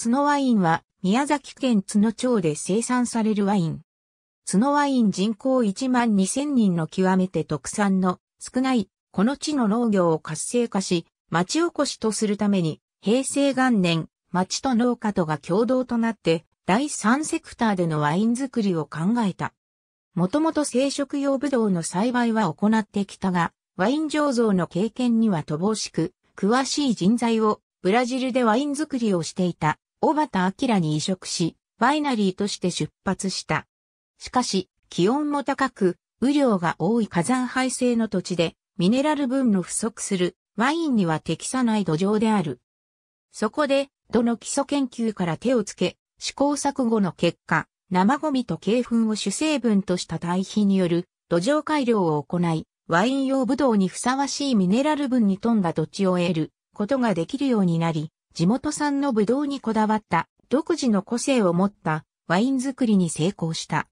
角ワインは宮崎県角町で生産されるワイン。角ワイン人口1万2000人の極めて特産の少ないこの地の農業を活性化し、町おこしとするために平成元年、町と農家とが共同となって第三セクターでのワイン作りを考えた。もともと生殖用ブドウの栽培は行ってきたが、ワイン醸造の経験には乏しく、詳しい人材をブラジルでワイン作りをしていた小畑明に移植し、ワイナリーとして出発した。しかし、気温も高く、雨量が多い火山灰性の土地で、ミネラル分の不足するワインには適さない土壌である。そこで、どの基礎研究から手をつけ、試行錯誤の結果、生ゴミと鶏粉を主成分とした堆肥による土壌改良を行い、ワイン用ブドウにふさわしいミネラル分に富んだ土地を得ることができるようになり、地元産のブドウにこだわった独自の個性を持ったワイン作りに成功した。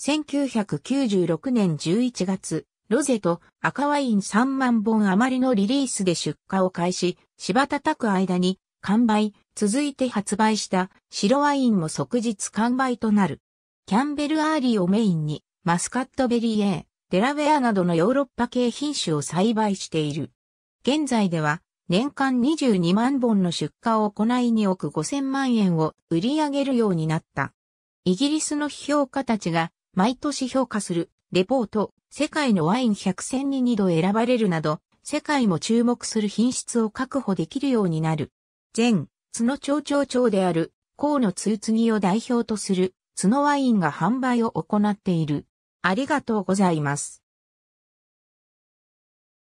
1996年11月、ロゼと赤ワイン3万本余りのリリースで出荷を開始、芝叩く間に完売、続いて発売した白ワインも即日完売となる。キャンベルアーリーをメインにマスカットベリーエー、デラウェアなどのヨーロッパ系品種を栽培している。現在では年間22万本の出荷を行い2億5000万円を売り上げるようになった。イギリスの批評家たちが毎年評価するレポート世界のワイン100選に2度選ばれるなど世界も注目する品質を確保できるようになる。前、角町町長である河野通継を代表とする角ワインが販売を行っている。ありがとうございます。